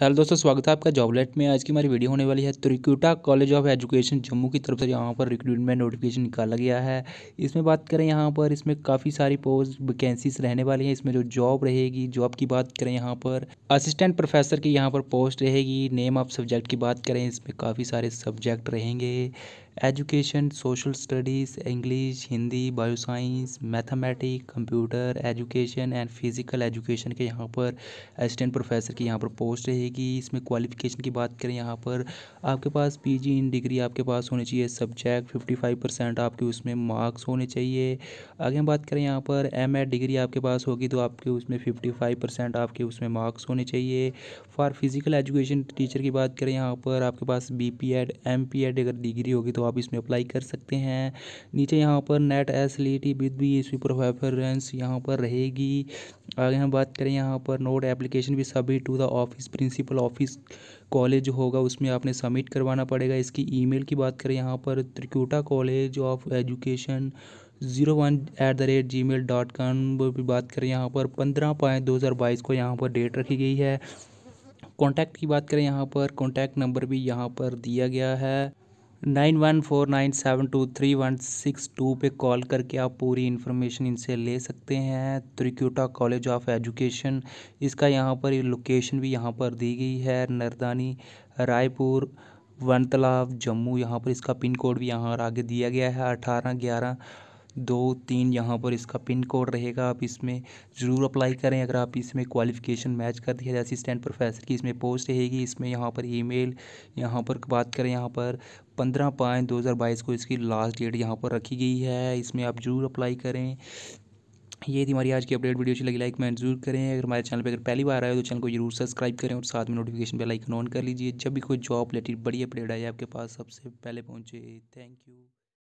hello दोस्तों स्वागत है आपका जॉबलेट में आज की हमारी वीडियो होने वाली है Trikuta college of education Jammu की तरफ से यहाँ पर रिक्रूटमेंट नोटिफिकेशन निकाला गया है इसमें बात करें यहाँ पर इसमें काफ़ी सारी पोस्ट वैकेंसीज रहने वाली हैं इसमें जो जॉब रहेगी जॉब की बात करें यहाँ पर असिस्टेंट प्रोफेसर की यहाँ पर पोस्ट रहेगी नेम ऑफ सब्जेक्ट की बात करें इसमें काफ़ी सारे सब्जेक्ट रहेंगे education social studies English Hindi bioscience mathematic computer education and physical education के यहाँ पर असिस्टेंट प्रोफेसर की यहाँ पर पोस्ट रहेगी इसमें क्वालिफ़िकेशन की बात करें यहाँ पर आपके पास पीजी इन डिग्री आपके पास होनी चाहिए सब्जेक्ट फिफ्टी फाइव परसेंट आपके उसमें मार्क्स होने चाहिए आगे हम बात करें यहाँ पर एम डिग्री आपके पास होगी तो आपके उसमें फिफ्टी फाइव परसेंट आपके उसमें मार्क्स होने चाहिए फॉर फिज़िकल एजुकेशन टीचर की बात करें यहाँ पर आपके पास B P Ed M P Ed अगर डिग्री होगी तो आप इसमें अप्लाई कर सकते हैं नीचे यहाँ पर NET SLET with भी इस प्रेफरेंस यहाँ पर रहेगी आगे हम बात करें यहाँ पर नोट एप्लीकेशन भी submit to the office principal office college होगा उसमें आपने सबमिट करवाना पड़ेगा इसकी ईमेल की बात करें यहाँ पर Trikuta college of education zero one at the rate gmail dot com भी बात करें यहाँ पर पंद्रह पाँच दो हज़ार बाईस को यहाँ पर डेट रखी गई है कॉन्टैक्ट की बात करें यहाँ पर कॉन्टैक्ट नंबर भी यहाँ पर दिया गया है nine one four nine seven two three one six two पे कॉल करके आप पूरी इन्फॉर्मेशन इनसे ले सकते हैं त्रिकुटा कॉलेज ऑफ एजुकेशन इसका यहाँ पर लोकेशन भी यहाँ पर दी गई है नरदानी रायपुर वन तालाब जम्मू यहाँ पर इसका पिन कोड भी यहाँ आगे दिया गया है अठारह ग्यारह दो तीन यहाँ पर इसका पिन कोड रहेगा आप इसमें ज़रूर अप्लाई करें अगर आप इसमें क्वालिफ़िकेशन मैच दिया जाए असिस्टेंट प्रोफेसर की इसमें पोस्ट रहेगी इसमें यहाँ पर ईमेल यहाँ पर बात करें यहाँ पर पंद्रह पाँच दो हज़ार बाईस को इसकी लास्ट डेट यहाँ पर रखी गई है इसमें आप ज़रूर अप्लाई करें ये थी हमारी आज की अपडेट वीडियो अच्छी लगी लाइक मैंने जरूर करें अगर हमारे चैनल पर अगर पहली बार आए तो चैनल को जरूर सब्सक्राइब करें और साथ में नोटिफिकेशन बेल आइकन ऑन कर लीजिए जब भी कोई जॉब रिलेटेड बड़ी अपडेट आए आपके पास सबसे पहले पहुँचे थैंक यू